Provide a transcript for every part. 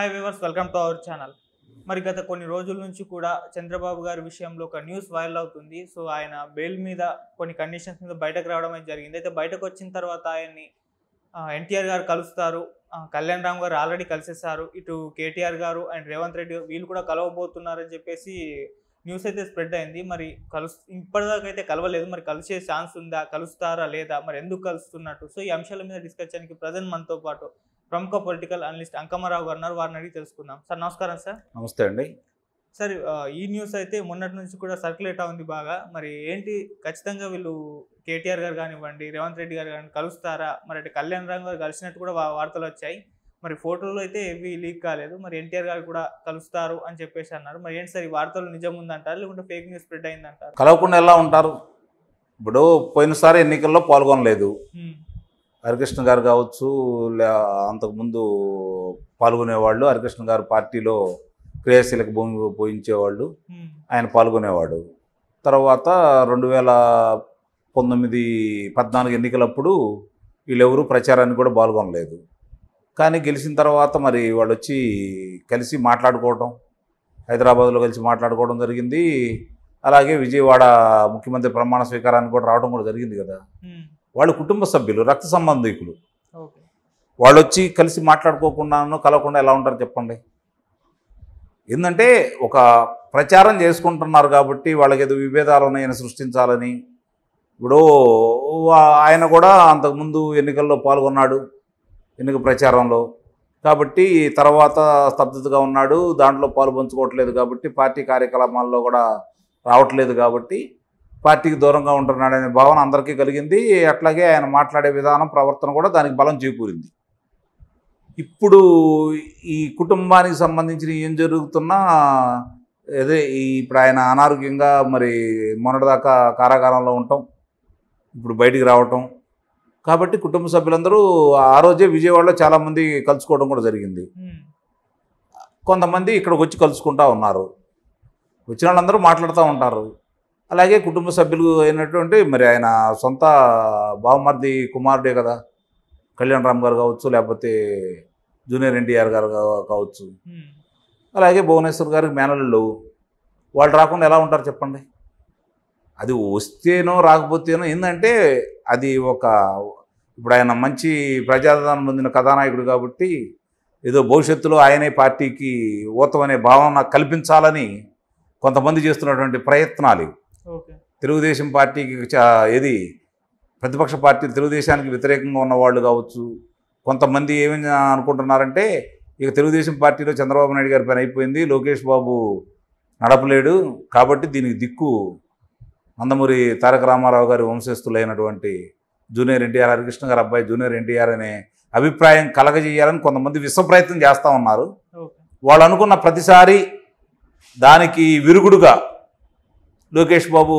Hi viewers welcome to our channel మరి గత కొన్ని రోజుల నుంచి కూడా చంద్రబాబు గారి విషయంలో ఒక న్యూస్ వైరల్ అవుతుంది సో ఆయన బెయిల్ మీద కొన్ని కండిషన్స్ మీద బయటకు రావడం అనేది జరిగింది అయితే బయటకు వచ్చిన తర్వాత ఆయన్ని ఎన్టీఆర్ గారు కలుస్తారు కళ్యాణ్ రామ్ గారు ఆల్రెడీ కలిసేసారు ఇటు కేటీఆర్ గారు అండ్ రేవంత్ రెడ్డి వీళ్ళు కూడా కలవబోతున్నారని చెప్పేసి న్యూస్ అయితే స్ప్రెడ్ అయింది మరి కలు ఇప్పటిదాకా అయితే కలవలేదు మరి కలిసే ఛాన్స్ ఉందా కలుస్తారా లేదా మరి ఎందుకు కలుస్తున్నట్టు సో ఈ అంశాల మీద డిస్కషన్కి ప్రజెంట్ మనతో పాటు ప్రముఖ పొలిటికల్ అనలిస్ట్ అంకమ్మరావు గారు ఉన్నారు వారిని అడిగి తెలుసుకుందాం సార్ నమస్కారం సార్ నమస్తే అండి సార్ ఈ న్యూస్ అయితే మొన్నటి నుంచి కూడా సర్క్యులేట్ అవుంది బాగా మరి ఏంటి ఖచ్చితంగా వీళ్ళు కేటీఆర్ గారు కానివ్వండి రేవంత్ రెడ్డి గారు కానీ కలుస్తారా మరి అంటే కళ్యాణ్ రామ్ గారు కలిసినట్టు కూడా వార్తలు వచ్చాయి మరి ఫోటోలు అయితే ఏవి లీక్ కాలేదు మరి ఎన్టీఆర్ గారు కూడా కలుస్తారు అని చెప్పేసి అన్నారు మరి ఏంటి సార్ ఈ వార్తలు నిజం ఉందంటారు లేకుంటే ఫేక్ న్యూస్ స్ప్రెడ్ అయిందంటారు కలవకుండా ఎలా ఉంటారు ఇప్పుడు పోయినసారి ఎన్నికల్లో పాల్గొనలేదు హరికృష్ణ గారు కావచ్చు లే అంతకుముందు పాల్గొనేవాళ్ళు హరికృష్ణ గారు పార్టీలో క్రియాశీలక భూమి పోయించేవాళ్ళు ఆయన పాల్గొనేవాడు తర్వాత రెండు వేల పంతొమ్మిది పద్నాలుగు ఎన్నికలప్పుడు వీళ్ళెవరూ ప్రచారానికి కూడా పాల్గొనలేదు కానీ గెలిచిన తర్వాత మరి వాళ్ళు వచ్చి కలిసి మాట్లాడుకోవటం హైదరాబాద్లో కలిసి మాట్లాడుకోవడం జరిగింది అలాగే విజయవాడ ముఖ్యమంత్రి ప్రమాణ స్వీకారానికి కూడా రావడం కూడా జరిగింది కదా వాళ్ళ కుటుంబ సభ్యులు రక్త సంబంధికులు వాళ్ళు వచ్చి కలిసి మాట్లాడుకోకుండానో కలవకుండా ఎలా ఉంటారు చెప్పండి ఏంటంటే ఒక ప్రచారం చేసుకుంటున్నారు కాబట్టి వాళ్ళకి ఏదో విభేదాలు ఉన్నాయని సృష్టించాలని ఇప్పుడు ఆయన కూడా అంతకుముందు ఎన్నికల్లో పాల్గొన్నాడు ఎన్నిక ప్రచారంలో కాబట్టి తర్వాత స్తబ్దతగా ఉన్నాడు దాంట్లో పాలు పంచుకోవట్లేదు కాబట్టి పార్టీ కార్యక్రమాల్లో కూడా రావట్లేదు కాబట్టి పార్టీకి దూరంగా ఉంటున్నాడనే భావన అందరికీ కలిగింది అట్లాగే ఆయన మాట్లాడే విధానం ప్రవర్తన కూడా దానికి బలం చేకూరింది ఇప్పుడు ఈ కుటుంబానికి సంబంధించిన ఏం జరుగుతున్నా అదే ఇప్పుడు ఆయన అనారోగ్యంగా మరి మొన్నటిదాకా కారాగారంలో ఉండటం ఇప్పుడు బయటికి రావటం కాబట్టి కుటుంబ సభ్యులందరూ ఆ రోజే విజయవాడలో చాలామంది కలుసుకోవడం కూడా జరిగింది కొంతమంది ఇక్కడికి వచ్చి కలుసుకుంటా ఉన్నారు వచ్చిన వాళ్ళందరూ మాట్లాడుతూ ఉంటారు అలాగే కుటుంబ సభ్యులు అయినటువంటి మరి ఆయన సొంత బావమర్ది కుమారుడే కదా కళ్యాణ్ రామ్ గారు కావచ్చు లేకపోతే జూనియర్ ఎన్టీఆర్ గారు కావచ్చు అలాగే భువనేశ్వర్ గారికి మేనలు వాళ్ళు రాకుండా ఎలా ఉంటారు చెప్పండి అది వస్తేనో రాకపోతేనో ఏంటంటే అది ఒక ఇప్పుడు ఆయన మంచి ప్రజాదరణ పొందిన కథానాయకుడు కాబట్టి ఏదో భవిష్యత్తులో ఆయనే పార్టీకి ఊతమనే భావన కల్పించాలని కొంతమంది చేస్తున్నటువంటి ప్రయత్నాలు తెలుగుదేశం పార్టీకి ఏది ప్రతిపక్ష పార్టీలు తెలుగుదేశానికి వ్యతిరేకంగా ఉన్నవాళ్ళు కావచ్చు కొంతమంది ఏమని అనుకుంటున్నారంటే ఇక తెలుగుదేశం పార్టీలో చంద్రబాబు నాయుడు గారి పని అయిపోయింది లోకేష్ బాబు నడపలేడు కాబట్టి దీనికి దిక్కు నందమూరి తారక రామారావు గారి వంశస్థులైనటువంటి జూనియర్ ఎన్టీఆర్ హరికృష్ణ గారి అబ్బాయి జూనియర్ ఎన్టీఆర్ అనే అభిప్రాయం కలగజేయాలని కొంతమంది విశ్వప్రయత్నం చేస్తూ ఉన్నారు వాళ్ళు అనుకున్న ప్రతిసారి దానికి విరుగుడుగా లోకేష్ బాబు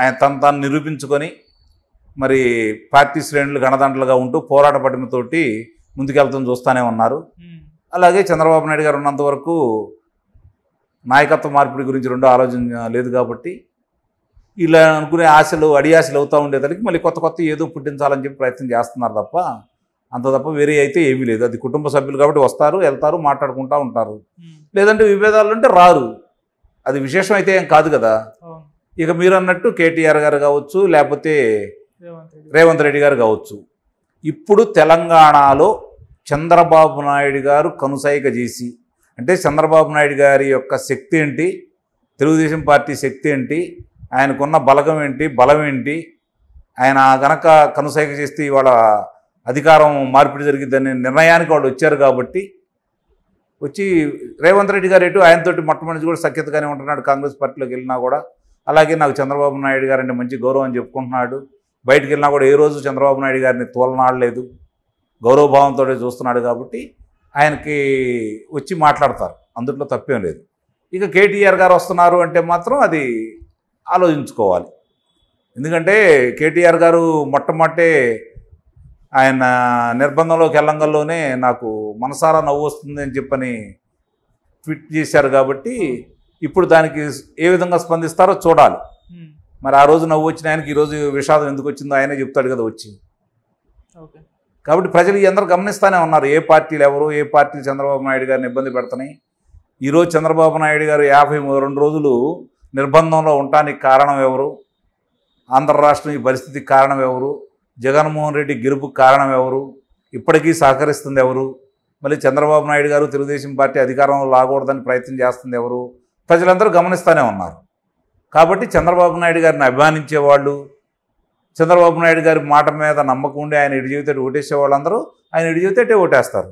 ఆయన తను తాను నిరూపించుకొని మరి పార్టీ శ్రేణులు గణదండలుగా ఉంటూ పోరాట పటిమతోటి ముందుకెళ్తాం చూస్తూనే ఉన్నారు hmm. అలాగే చంద్రబాబు నాయుడు గారు ఉన్నంత వరకు నాయకత్వ మార్పిడి గురించి రెండో ఆలోచన లేదు కాబట్టి ఇలా అనుకునే ఆశలు అడి ఆశలు అవుతూ ఉండేదానికి మళ్ళీ కొత్త కొత్త ఏదో పుట్టించాలని చెప్పి ప్రయత్నం చేస్తున్నారు తప్ప అంత తప్ప వేరే అయితే ఏమీ లేదు అది కుటుంబ సభ్యులు కాబట్టి వస్తారు వెళ్తారు మాట్లాడుకుంటూ ఉంటారు hmm. లేదంటే విభేదాలు అంటే రారు అది విశేషం అయితే ఏం కాదు కదా ఇక మీరు అన్నట్టు కేటీఆర్ గారు కావచ్చు లేకపోతే రేవంత్ రెడ్డి గారు కావచ్చు ఇప్పుడు తెలంగాణలో చంద్రబాబు నాయుడు గారు కనుసైక చేసి అంటే చంద్రబాబు నాయుడు గారి యొక్క శక్తి ఏంటి తెలుగుదేశం పార్టీ శక్తి ఏంటి ఆయనకున్న బలగం ఏంటి బలం ఏంటి ఆయన గనక కనుసైక చేస్తే ఇవాళ అధికారం మార్పిడి జరిగిద్దని నిర్ణయానికి వాళ్ళు వచ్చారు కాబట్టి వచ్చి రేవంత్ రెడ్డి గారు ఎటు ఆయనతో మొట్టమొదటి కూడా సఖ్యతగానే ఉంటున్నాడు కాంగ్రెస్ పార్టీలోకి వెళ్ళినా కూడా అలాగే నాకు చంద్రబాబు నాయుడు గారంటే మంచి గౌరవం చెప్పుకుంటున్నాడు బయటికి వెళ్ళినా కూడా ఏ రోజు చంద్రబాబు నాయుడు గారిని తోలనాడలేదు గౌరవభావంతో చూస్తున్నాడు కాబట్టి ఆయనకి వచ్చి మాట్లాడతారు అందుట్లో తప్పేం లేదు ఇక కేటీఆర్ గారు వస్తున్నారు అంటే మాత్రం అది ఆలోచించుకోవాలి ఎందుకంటే కేటీఆర్ గారు మొట్టమొదటే ఆయన నిర్బంధంలోకి వెళ్ళంగల్లోనే నాకు మనసారా నవ్వు వస్తుంది అని చెప్పని ట్వీట్ చేశారు కాబట్టి ఇప్పుడు దానికి ఏ విధంగా స్పందిస్తారో చూడాలి మరి ఆ రోజు నవ్వు వచ్చిన ఆయనకి ఈరోజు విషాదం ఎందుకు వచ్చిందో ఆయనే చెప్తాడు కదా వచ్చి కాబట్టి ప్రజలు అందరూ గమనిస్తూనే ఉన్నారు ఏ పార్టీలు ఎవరు ఏ పార్టీలు చంద్రబాబు నాయుడు గారిని ఇబ్బంది పెడుతున్నాయి ఈరోజు చంద్రబాబు నాయుడు గారు యాభై రెండు రోజులు నిర్బంధంలో ఉండటానికి కారణం ఎవరు ఆంధ్ర రాష్ట్రం ఈ పరిస్థితికి కారణం ఎవరు జగన్మోహన్ రెడ్డి గెలుపుకు కారణం ఎవరు ఇప్పటికీ సహకరిస్తుంది ఎవరు మళ్ళీ చంద్రబాబు నాయుడు గారు తెలుగుదేశం పార్టీ అధికారంలో లాగకూడదని ప్రయత్నం చేస్తుంది ఎవరు ప్రజలందరూ గమనిస్తూనే ఉన్నారు కాబట్టి చంద్రబాబు నాయుడు గారిని అభిమానించేవాళ్ళు చంద్రబాబు నాయుడు గారి మాట మీద నమ్మకం ఆయన ఇటు జీవితం ఓటేసే వాళ్ళందరూ ఆయన ఇటు జీవితటే ఓటేస్తారు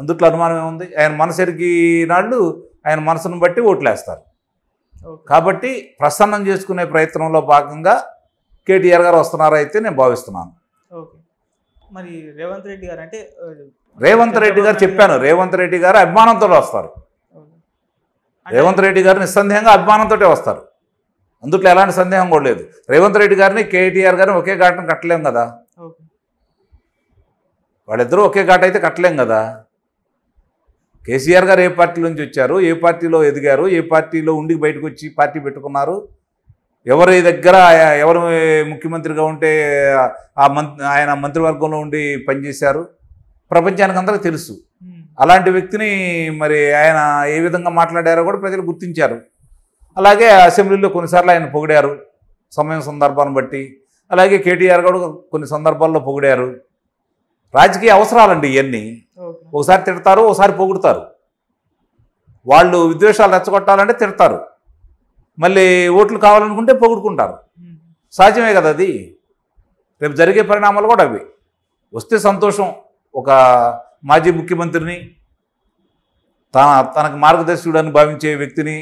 అందుట్లో అనుమానం ఏముంది ఆయన మనసరికి నాళ్ళు ఆయన మనసును బట్టి ఓట్లేస్తారు కాబట్టి ప్రసన్నం చేసుకునే ప్రయత్నంలో భాగంగా కేటీఆర్ గారు వస్తున్నారైతే నేను భావిస్తున్నాను మరి రేవంత్ రెడ్డి గారు అంటే రేవంత్ రెడ్డి గారు చెప్పాను రేవంత్ రెడ్డి గారు అభిమానంతో వస్తారు రేవంత్ రెడ్డి గారు నిస్సందేహంగా అభిమానంతో వస్తారు అందుట్లో ఎలాంటి సందేహం కూడా లేదు రేవంత్ రెడ్డి గారిని కేటీఆర్ గారిని ఒకే ఘాటం కట్టలేం కదా వాళ్ళిద్దరూ ఒకే ఘాట అయితే కట్టలేం కదా కేసీఆర్ గారు ఏ పార్టీ నుంచి వచ్చారు ఏ పార్టీలో ఎదిగారు ఏ పార్టీలో ఉండి బయటకు వచ్చి పార్టీ పెట్టుకున్నారు ఎవరి దగ్గర ఎవరు ముఖ్యమంత్రిగా ఉంటే ఆ మంత్ ఆయన మంత్రివర్గంలో ఉండి పనిచేశారు ప్రపంచానికి అందరూ తెలుసు అలాంటి వ్యక్తిని మరి ఆయన ఏ విధంగా మాట్లాడారో కూడా ప్రజలు గుర్తించారు అలాగే అసెంబ్లీలో కొన్నిసార్లు ఆయన పొగిడారు సమయం సందర్భాన్ని బట్టి అలాగే కేటీఆర్ కూడా కొన్ని సందర్భాల్లో పొగిడారు రాజకీయ అవసరాలండి ఇవన్నీ ఒకసారి తిడతారు ఒకసారి పొగుడతారు వాళ్ళు విద్వేషాలు రెచ్చగొట్టాలంటే తిడతారు మళ్ళీ ఓట్లు కావాలనుకుంటే పొగుడుకుంటారు సహజమే కదా అది రేపు జరిగే పరిణామాలు కూడా అవి వస్తే సంతోషం ఒక మాజీ ముఖ్యమంత్రిని తన తనకు మార్గదర్శకుడని భావించే వ్యక్తిని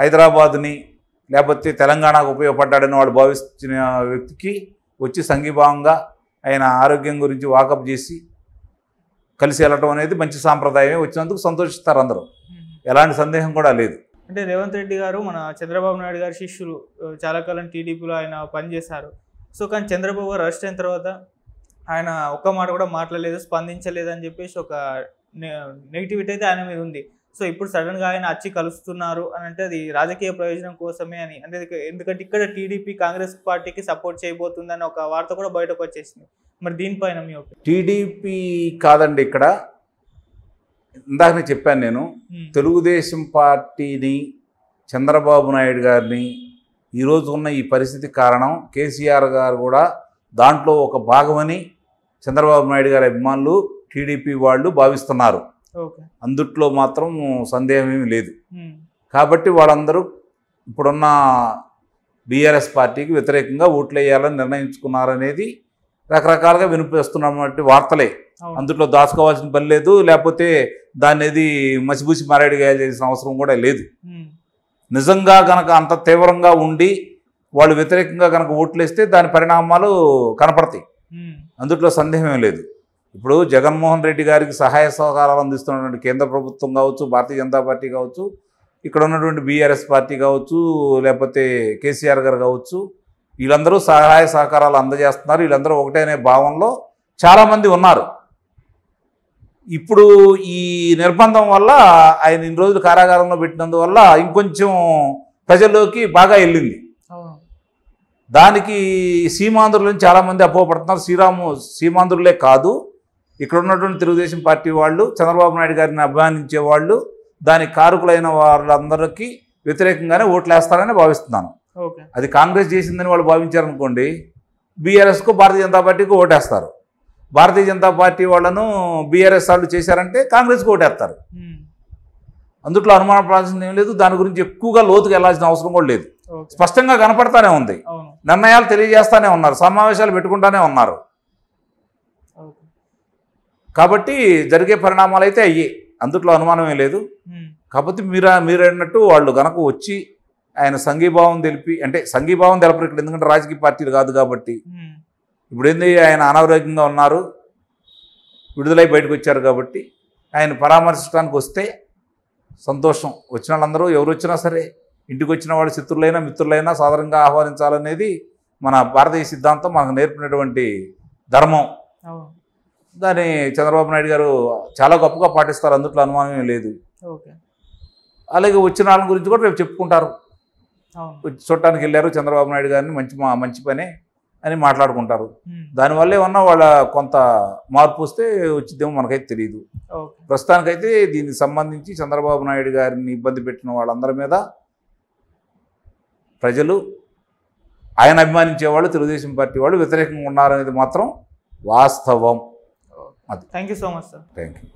హైదరాబాద్ని లేకపోతే తెలంగాణకు ఉపయోగపడ్డాడని వాడు భావిస్తున్న వ్యక్తికి వచ్చి సంఘీభావంగా ఆయన ఆరోగ్యం గురించి వాకప్ చేసి కలిసి వెళ్ళటం అనేది మంచి సాంప్రదాయమే వచ్చినందుకు సంతోషిస్తారు అందరూ ఎలాంటి సందేహం కూడా లేదు అంటే రేవంత్ రెడ్డి గారు మన చంద్రబాబు నాయుడు గారి శిష్యులు చాలా కాలం టీడీపీలో ఆయన పనిచేశారు సో కానీ చంద్రబాబు గారు అరెస్ట్ అయిన తర్వాత ఆయన ఒక్క మాట కూడా మాట్లాడలేదు స్పందించలేదు అని చెప్పేసి ఒక నెగిటివిటీ అయితే ఆయన మీద ఉంది సో ఇప్పుడు సడన్గా ఆయన వచ్చి కలుస్తున్నారు అని అంటే అది రాజకీయ ప్రయోజనం కోసమే అని అంటే ఎందుకంటే ఇక్కడ టీడీపీ కాంగ్రెస్ పార్టీకి సపోర్ట్ చేయబోతుందని ఒక వార్త కూడా బయటకు వచ్చేసింది మరి దీనిపైన మీ టీడీపీ కాదండి ఇక్కడ నేను చెప్పాను నేను తెలుగుదేశం పార్టీని చంద్రబాబు నాయుడు గారిని ఈరోజు ఉన్న ఈ పరిస్థితి కారణం కేసీఆర్ గారు కూడా దాంట్లో ఒక భాగమని చంద్రబాబు నాయుడు గారి అభిమానులు టీడీపీ వాళ్ళు భావిస్తున్నారు అందుట్లో మాత్రం సందేహం ఏమీ లేదు కాబట్టి వాళ్ళందరూ ఇప్పుడున్న బీఆర్ఎస్ పార్టీకి వ్యతిరేకంగా ఓట్లు వేయాలని నిర్ణయించుకున్నారనేది రకరకాలుగా వినిపిస్తున్నటువంటి వార్తలే అందులో దాచుకోవాల్సిన పని లేదు లేకపోతే దాన్ని ఏది మసిబూసి మారేడు చేయాల్సిన అవసరం కూడా లేదు నిజంగా కనుక అంత తీవ్రంగా ఉండి వాళ్ళు వ్యతిరేకంగా కనుక ఓట్లేస్తే దాని పరిణామాలు కనపడతాయి అందుట్లో సందేహం లేదు ఇప్పుడు జగన్మోహన్ రెడ్డి గారికి సహాయ సహకారాలు అందిస్తున్నటువంటి కేంద్ర ప్రభుత్వం కావచ్చు భారతీయ జనతా పార్టీ కావచ్చు ఇక్కడ ఉన్నటువంటి బీఆర్ఎస్ పార్టీ కావచ్చు లేకపోతే కేసీఆర్ గారు కావచ్చు వీళ్ళందరూ సహాయ సహకారాలు అందజేస్తున్నారు వీళ్ళందరూ ఒకటే అనే భావంలో చాలామంది ఉన్నారు ఇప్పుడు ఈ నిర్బంధం వల్ల ఆయన ఇన్ని రోజులు కారాగారంలో పెట్టినందువల్ల ఇంకొంచెం ప్రజల్లోకి బాగా వెళ్ళింది దానికి నుంచి చాలామంది అపోపడుతున్నారు శ్రీరాము సీమాంధ్రులే కాదు ఇక్కడ ఉన్నటువంటి తెలుగుదేశం పార్టీ వాళ్ళు చంద్రబాబు నాయుడు గారిని అభిమానించే వాళ్ళు దానికి కారుకులైన వాళ్ళందరికీ వ్యతిరేకంగానే ఓట్లు వేస్తారని భావిస్తున్నాను అది కాంగ్రెస్ చేసిందని వాళ్ళు భావించారనుకోండి బీఆర్ఎస్కు భారతీయ జనతా పార్టీకి ఓటేస్తారు భారతీయ జనతా పార్టీ వాళ్ళను బీఆర్ఎస్ వాళ్ళు చేశారంటే కాంగ్రెస్కి ఓటేస్తారు అందుట్లో అనుమానపడాల్సింది ఏం లేదు దాని గురించి ఎక్కువగా లోతుకు వెళ్లాల్సిన అవసరం కూడా లేదు స్పష్టంగా కనపడతానే ఉంది నిర్ణయాలు తెలియజేస్తానే ఉన్నారు సమావేశాలు పెట్టుకుంటానే ఉన్నారు కాబట్టి జరిగే పరిణామాలు అయితే అయ్యాయి అందుట్లో అనుమానం ఏం లేదు కాబట్టి మీరు మీరు అన్నట్టు వాళ్ళు గనక వచ్చి ఆయన సంఘీభావం తెలిపి అంటే సంఘీభావం తెలపరు ఇక్కడ ఎందుకంటే రాజకీయ పార్టీలు కాదు కాబట్టి ఇప్పుడు ఏంది ఆయన అనారోగ్యంగా ఉన్నారు విడుదలై బయటకు వచ్చారు కాబట్టి ఆయన పరామర్శించడానికి వస్తే సంతోషం వచ్చిన వాళ్ళందరూ ఎవరు వచ్చినా సరే ఇంటికి వచ్చిన వాళ్ళు శత్రులైనా మిత్రులైనా సాధారణంగా ఆహ్వానించాలనేది మన భారతీయ సిద్ధాంతం మనకు నేర్పినటువంటి ధర్మం దాన్ని చంద్రబాబు నాయుడు గారు చాలా గొప్పగా పాటిస్తారు అందుట్లో అనుమానమే లేదు అలాగే వచ్చిన వాళ్ళ గురించి కూడా రేపు చెప్పుకుంటారు చూడటానికి వెళ్ళారు చంద్రబాబు నాయుడు గారిని మంచి మంచి పని అని మాట్లాడుకుంటారు దానివల్ల ఏమన్నా వాళ్ళ కొంత మార్పు వస్తే వచ్చిద్దేమో మనకైతే తెలియదు ప్రస్తుతానికైతే దీనికి సంబంధించి చంద్రబాబు నాయుడు గారిని ఇబ్బంది పెట్టిన వాళ్ళందరి మీద ప్రజలు ఆయన అభిమానించే వాళ్ళు తెలుగుదేశం పార్టీ వాళ్ళు వ్యతిరేకంగా ఉన్నారనేది మాత్రం వాస్తవం అది thank so much sir thank